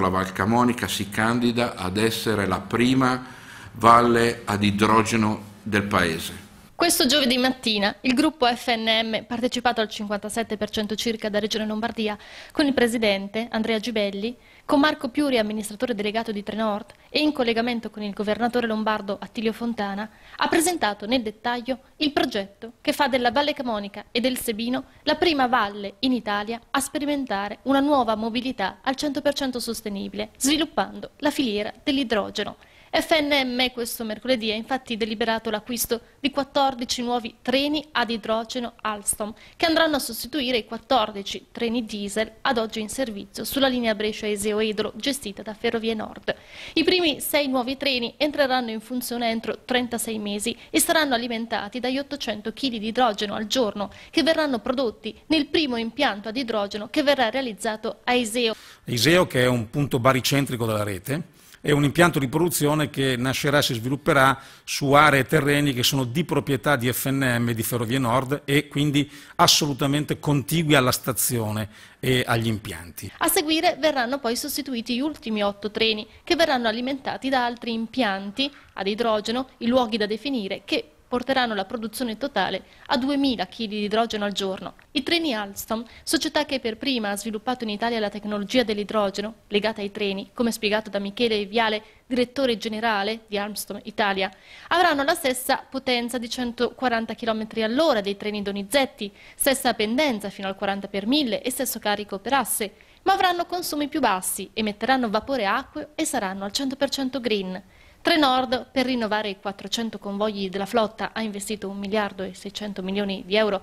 la Val Camonica si candida ad essere la prima valle ad idrogeno del paese. Questo giovedì mattina il gruppo FNM, partecipato al 57% circa da Regione Lombardia, con il presidente Andrea Gibelli, con Marco Piuri, amministratore delegato di Trenord, e in collegamento con il governatore lombardo Attilio Fontana ha presentato nel dettaglio il progetto che fa della Valle Camonica e del Sebino la prima valle in Italia a sperimentare una nuova mobilità al 100% sostenibile, sviluppando la filiera dell'idrogeno. FNM questo mercoledì ha infatti deliberato l'acquisto di 14 nuovi treni ad idrogeno Alstom che andranno a sostituire i 14 treni diesel ad oggi in servizio sulla linea Brescia-Eseo-Edro gestita da Ferrovie Nord. I primi sei nuovi treni entreranno in funzione entro 36 mesi e saranno alimentati dagli 800 kg di idrogeno al giorno che verranno prodotti nel primo impianto ad idrogeno che verrà realizzato a Iseo. Iseo che è un punto baricentrico della rete è un impianto di produzione che nascerà e si svilupperà su aree e terreni che sono di proprietà di FNM, di Ferrovie Nord e quindi assolutamente contigui alla stazione e agli impianti. A seguire verranno poi sostituiti gli ultimi otto treni che verranno alimentati da altri impianti ad idrogeno, i luoghi da definire che porteranno la produzione totale a 2.000 kg di idrogeno al giorno. I treni Alstom, società che per prima ha sviluppato in Italia la tecnologia dell'idrogeno, legata ai treni, come spiegato da Michele Viale, direttore generale di Alstom Italia, avranno la stessa potenza di 140 km all'ora dei treni Donizetti, stessa pendenza fino al 40 per 1000 e stesso carico per asse, ma avranno consumi più bassi, emetteranno vapore acqueo e saranno al 100% green. Trenord per rinnovare i 400 convogli della flotta ha investito 1 miliardo e 600 milioni di euro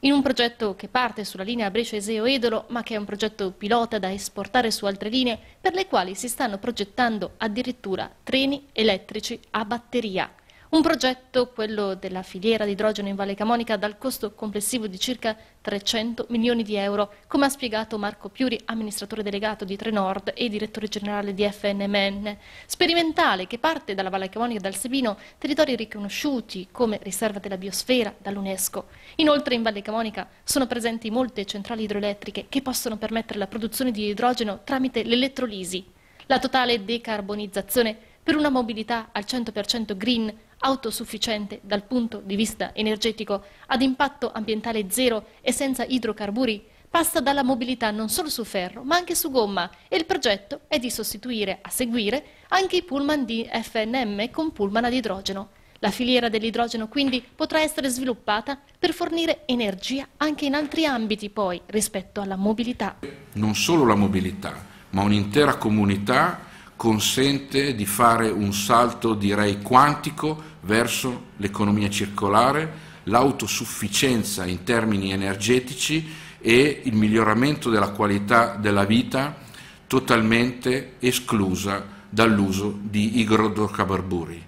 in un progetto che parte sulla linea brescia eseo edolo ma che è un progetto pilota da esportare su altre linee per le quali si stanno progettando addirittura treni elettrici a batteria. Un progetto, quello della filiera di idrogeno in Valle Camonica, dal costo complessivo di circa 300 milioni di euro, come ha spiegato Marco Piuri, amministratore delegato di Trenord e direttore generale di FNMN. Sperimentale che parte dalla Valle Camonica e dal Sebino, territori riconosciuti come riserva della biosfera dall'UNESCO. Inoltre in Valle Camonica sono presenti molte centrali idroelettriche che possono permettere la produzione di idrogeno tramite l'elettrolisi. La totale decarbonizzazione per una mobilità al 100% green autosufficiente dal punto di vista energetico, ad impatto ambientale zero e senza idrocarburi, passa dalla mobilità non solo su ferro ma anche su gomma e il progetto è di sostituire a seguire anche i pullman di FNM con pullman ad idrogeno. La filiera dell'idrogeno quindi potrà essere sviluppata per fornire energia anche in altri ambiti poi rispetto alla mobilità. Non solo la mobilità ma un'intera comunità consente di fare un salto direi quantico verso l'economia circolare, l'autosufficienza in termini energetici e il miglioramento della qualità della vita totalmente esclusa dall'uso di idrocarburi.